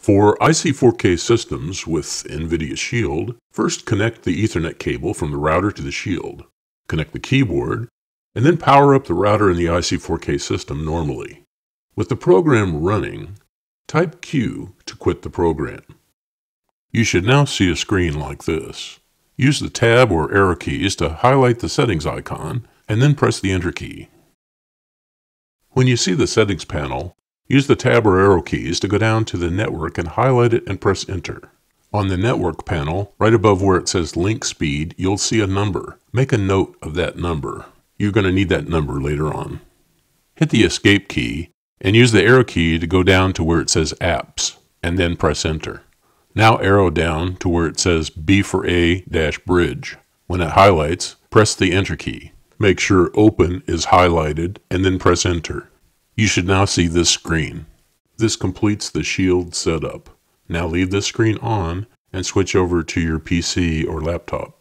For IC4K systems with NVIDIA Shield, first connect the Ethernet cable from the router to the Shield, connect the keyboard, and then power up the router in the IC4K system normally. With the program running, type Q to quit the program. You should now see a screen like this. Use the Tab or arrow keys to highlight the settings icon, and then press the Enter key. When you see the settings panel, Use the tab or arrow keys to go down to the network and highlight it and press enter. On the network panel, right above where it says link speed, you'll see a number. Make a note of that number. You're going to need that number later on. Hit the escape key and use the arrow key to go down to where it says apps and then press enter. Now arrow down to where it says B for A dash bridge. When it highlights, press the enter key. Make sure open is highlighted and then press enter. You should now see this screen. This completes the shield setup. Now leave this screen on and switch over to your PC or laptop.